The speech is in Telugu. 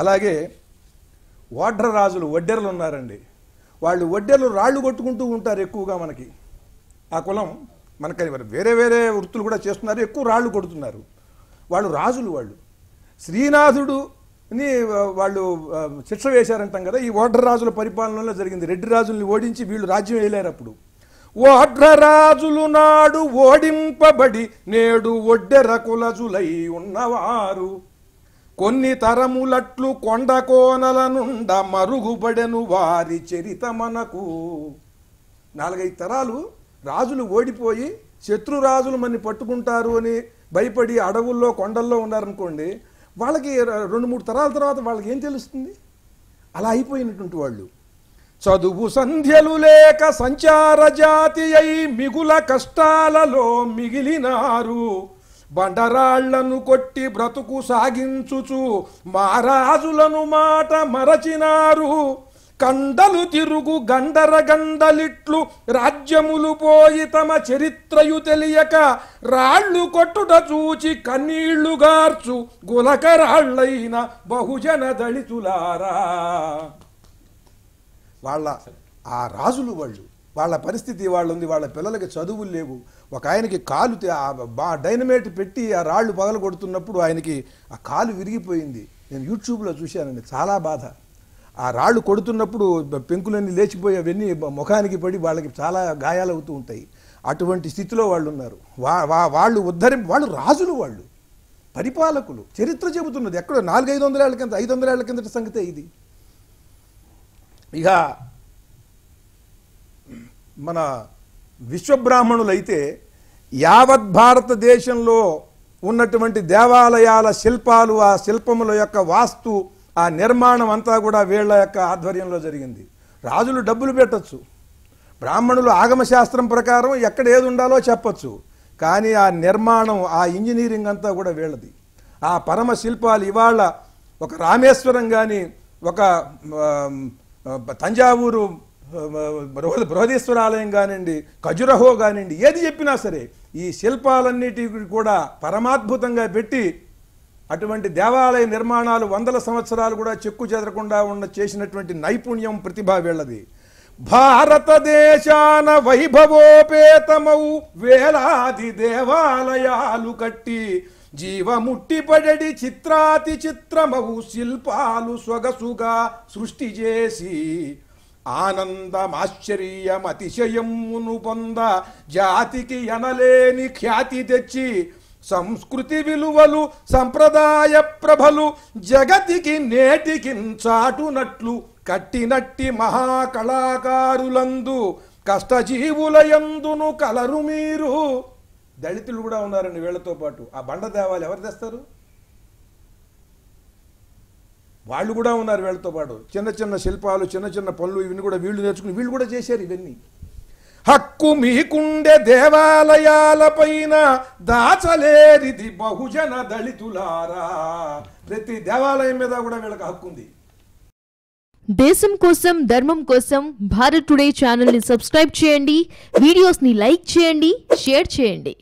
అలాగే ఓడ్ర రాజులు వడ్డెర్లు ఉన్నారండి వాళ్ళు వడ్డెర్లు రాళ్ళు కొట్టుకుంటూ ఉంటారు ఎక్కువగా మనకి ఆ కులం మనకని వేరే వేరే వృత్తులు కూడా చేస్తున్నారు ఎక్కువ రాళ్ళు కొడుతున్నారు వాళ్ళు రాజులు వాళ్ళు శ్రీనాథుడు ని వాళ్ళు శిక్ష వేశారంటాం కదా ఈ ఓడ్ర రాజుల పరిపాలనలో జరిగింది రెడ్డి రాజుల్ని ఓడించి వీళ్ళు రాజ్యం వేయలేరు అప్పుడు రాజులు నాడు ఓడింపబడి నేడు కులజులై ఉన్నవారు కొన్ని తరములట్లు కొండ కోనల నుండ మరుగుబడెను వారి చరిత మనకు నాలుగైదు తరాలు రాజులు ఓడిపోయి శత్రు రాజులు పట్టుకుంటారు అని భయపడి అడవుల్లో కొండల్లో ఉన్నారనుకోండి వాళ్ళకి రెండు మూడు తరాల తర్వాత వాళ్ళకి ఏం తెలుస్తుంది అలా అయిపోయినటువంటి వాళ్ళు చదువు సంధ్యలు లేక సంచార జాతి అయి మిగుల కష్టాలలో మిగిలినారు బండరాళ్లను కొట్టి బ్రతుకు సాగించుచు మహారాజులను మాట మరచినారు కండలు తిరుగు గండర గండలిట్లు రాజ్యములు పోయి తమ చరిత్రయు తెలియక రాళ్ళు కొట్టుట చూచి కన్నీళ్లు గార్చు గులక రాళ్ళైన బహుజన దళితులారా వాళ్ళ ఆ రాజులు వాళ్ళు వాళ్ళ పరిస్థితి వాళ్ళు ఉంది వాళ్ళ పిల్లలకి చదువులు లేవు ఒక ఆయనకి కాలు బా డైనమేట్ పెట్టి ఆ రాళ్ళు పగల కొడుతున్నప్పుడు ఆయనకి ఆ కాలు విరిగిపోయింది నేను యూట్యూబ్లో చూశానండి చాలా బాధ ఆ రాళ్ళు కొడుతున్నప్పుడు పెంకులన్నీ లేచిపోయి అవన్నీ ముఖానికి పడి వాళ్ళకి చాలా గాయాలవుతూ ఉంటాయి అటువంటి స్థితిలో వాళ్ళు ఉన్నారు వా వాళ్ళు ఉద్ధరి వాళ్ళు రాజులు వాళ్ళు పరిపాలకులు చరిత్ర చెబుతున్నది ఎక్కడో నాలుగైదు వందల ఏళ్ళ కింద ఐదు వందల ఏళ్ళ కిందటి సంగతే ఇది ఇక మన విశ్వబ్రాహ్మణులైతే యావత్ భారతదేశంలో ఉన్నటువంటి దేవాలయాల శిల్పాలు ఆ శిల్పముల యొక్క వాస్తు ఆ నిర్మాణం అంతా కూడా వీళ్ళ యొక్క ఆధ్వర్యంలో జరిగింది రాజులు డబ్బులు పెట్టచ్చు బ్రాహ్మణులు ఆగమశాస్త్రం ప్రకారం ఎక్కడ ఏది ఉండాలో చెప్పచ్చు కానీ ఆ నిర్మాణం ఆ ఇంజనీరింగ్ అంతా కూడా వీళ్ళది ఆ పరమ శిల్పాలు ఇవాళ ఒక రామేశ్వరం కానీ ఒక తంజావూరు బృహ బృహదీశ్వర ఆలయం కానివ్వండి ఖజురహో కానివ్వండి ఏది చెప్పినా సరే ఈ శిల్పాలన్నిటి కూడా పరమాద్భుతంగా పెట్టి అటువంటి దేవాలయ నిర్మాణాలు వందల సంవత్సరాలు కూడా చెక్కు చెదరకుండా ఉన్న చేసినటువంటి నైపుణ్యం ప్రతిభ వీళ్ళది భారతదేశాన వైభవోపేతమౌ వేలాది దేవాలయాలు కట్టి జీవముట్టిపడడి చిత్రాతి చిత్రమౌ శిల్పాలు సొగసుగా సృష్టి చేసి ఆనందమాశ్చర్యమతిశయమును పొంద జాతికి ఎనలేని ఖ్యాతి తెచ్చి సంస్కృతి విలువలు సంప్రదాయ ప్రభలు జగతికి నేటికి చాటునట్లు కట్టినట్టి మహాకళాకారులందు కష్టజీవులయందును కలరు మీరు దళితులు కూడా ఉన్నారండి వీళ్లతో పాటు ఆ బండ దేవాలు ఎవరు తెస్తారు వాళ్ళు కూడా ఉన్నారు వీళ్ళతో పాటు చిన్న చిన్న శిల్పాలు చిన్న చిన్న పనులు ఇవన్నీ కూడా వీళ్ళు నేర్చుకుని వీళ్ళు కూడా చేశారు ఇవన్నీ హక్కు మీకుండే దేవాలయాలపైన దాచలేరిది బహుజన దళితులారా ప్రతి దేవాలయం మీద కూడా వీళ్ళకి హక్కు ఉంది దేశం కోసం ధర్మం కోసం భారత్ టుడే ఛానల్ని సబ్స్క్రైబ్ చేయండి వీడియోస్ని లైక్ చేయండి షేర్ చేయండి